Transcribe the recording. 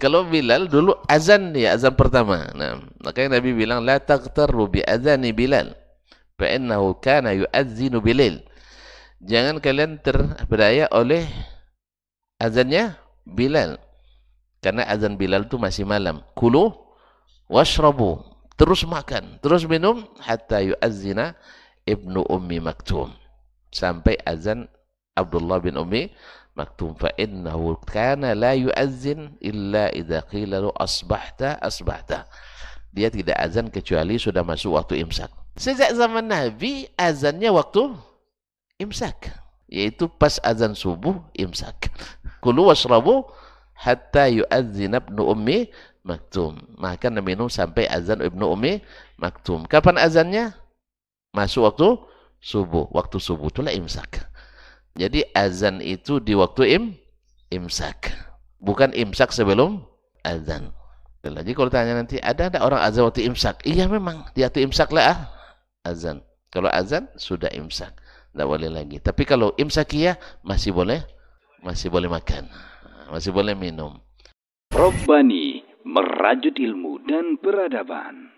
Kalau Bilal dulu azan ya azan pertama. Nah, makanya Nabi bilang la taqtaru bi azani Bilal fa innahu kana yu'azzinu Bilal. Jangan kalian terpedaya oleh azannya Bilal. Karena azan Bilal itu masih malam. Kulu washrabu. Terus makan, terus minum hatta yu'azzina ibnu ummi maktum. Sampai azan Abdullah bin Ummi Maktum fa innahu kana la yu'azzin illa idza qila lu asbahta asbahta. Dia tidak azan kecuali sudah masuk waktu imsak. Sejak zaman Nabi azannya waktu imsak, yaitu pas azan subuh imsak. Kulu wasrabu hatta yu'azzin ibnu ummi maktum. Makan dan minum sampai azan ibnu ummi maktum. Kapan azannya? Masuk waktu subuh. Waktu subuh itulah imsak. Jadi azan itu di waktu im imsak. Bukan imsak sebelum azan. Jadi kalau tanya nanti ada ada orang azan waktu imsak? Iya memang di waktu imsak lah ah. azan. Kalau azan sudah imsak, tidak boleh lagi. Tapi kalau imsak iya masih boleh, masih boleh makan, masih boleh minum. Robbani merajut ilmu dan peradaban.